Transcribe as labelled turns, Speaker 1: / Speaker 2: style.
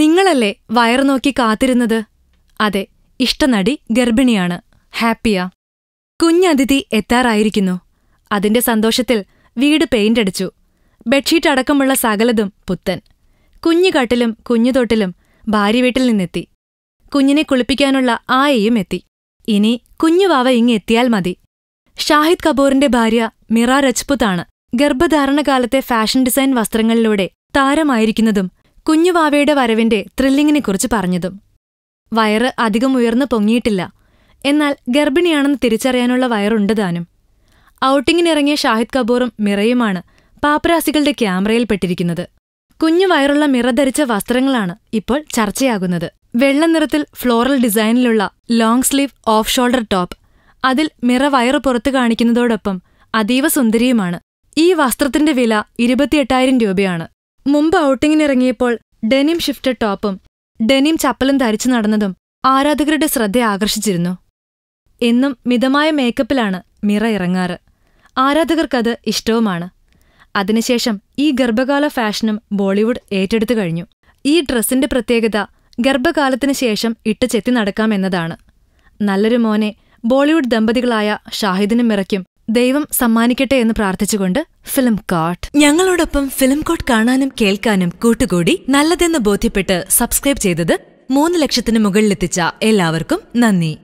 Speaker 1: നിങ്ങളല്ലേ വയർ നോക്കി കാത്തിരുന്നത് അതെ ഇഷ്ടനടി ഗർഭിണിയാണ് ഹാപ്പിയാ കുഞ്ഞതിഥി എത്താറായിരിക്കുന്നു അതിന്റെ സന്തോഷത്തിൽ വീട് പെയിന്റ് അടിച്ചു ബെഡ്ഷീറ്റ് അടക്കമുള്ള സകലതും പുത്തൻ കുഞ്ഞുകാട്ടിലും കുഞ്ഞുതൊട്ടിലും ഭാര്യ വീട്ടിൽ നിന്നെത്തി കുഞ്ഞിനെ കുളിപ്പിക്കാനുള്ള ആയയും എത്തി ഇനി കുഞ്ഞുവാവ ഇങ്ങെത്തിയാൽ മതി ഷാഹിദ് കപൂറിന്റെ ഭാര്യ മിറ രജ്പുത്താണ് ഗർഭധാരണകാലത്തെ ഫാഷൻ ഡിസൈൻ വസ്ത്രങ്ങളിലൂടെ താരമായിരിക്കുന്നതും കുഞ്ഞുവാവയുടെ വരവിന്റെ ത്രില്ലിങ്ങിനെക്കുറിച്ച് പറഞ്ഞതും വയറ് അധികം ഉയർന്നു പൊങ്ങിയിട്ടില്ല എന്നാൽ ഗർഭിണിയാണെന്ന് തിരിച്ചറിയാനുള്ള വയറുണ്ട് ഔട്ടിങ്ങിനിറങ്ങിയ ഷാഹിദ് കപൂറും മിറയുമാണ് പാപ്പരാസികളുടെ ക്യാമറയിൽപ്പെട്ടിരിക്കുന്നത് കുഞ്ഞു വയറുള്ള മിറ ധരിച്ച വസ്ത്രങ്ങളാണ് ഇപ്പോൾ ചർച്ചയാകുന്നത് വെള്ള നിറത്തിൽ ഫ്ലോറൽ ഡിസൈനിലുള്ള long sleeve off shoulder top അതിൽ മിറ വയറു പുറത്തു കാണിക്കുന്നതോടൊപ്പം അതീവ സുന്ദരിയുമാണ് ഈ വസ്ത്രത്തിന്റെ വില ഇരുപത്തിയെട്ടായിരം രൂപയാണ് മുമ്പ് ഔട്ടിങ്ങിനിറങ്ങിയപ്പോൾ ഡെനിം ഷിഫ്റ്റഡ് ടോപ്പും ഡെനിം ചപ്പലും ധരിച്ചു നടന്നതും ആരാധകരുടെ ശ്രദ്ധ ആകർഷിച്ചിരുന്നു എന്നും മിതമായ മേക്കപ്പിലാണ് മിറ ഇറങ്ങാറ് ആരാധകർക്കത് ഇഷ്ടവുമാണ് അതിനുശേഷം ഈ ഗർഭകാല ഫാഷനും ബോളിവുഡ് ഏറ്റെടുത്തു കഴിഞ്ഞു ഈ ഡ്രസ്സിന്റെ പ്രത്യേകത ഗർഭകാലത്തിനു ശേഷം ഇട്ട് ചെത്തി നടക്കാമെന്നതാണ് നല്ലൊരു മോനെ ബോളിവുഡ് ദമ്പതികളായ ഷാഹിദിനും മിറയ്ക്കും ദൈവം സമ്മാനിക്കട്ടെ എന്ന് പ്രാർത്ഥിച്ചുകൊണ്ട് ഫിലിം കോട്ട് ഞങ്ങളോടൊപ്പം ഫിലിം കോട്ട് കാണാനും കേൾക്കാനും കൂട്ടുകൂടി നല്ലതെന്ന് ബോധ്യപ്പെട്ട് സബ്സ്ക്രൈബ് ചെയ്തത് മൂന്ന് ലക്ഷത്തിന് മുകളിലെത്തിച്ച എല്ലാവർക്കും നന്ദി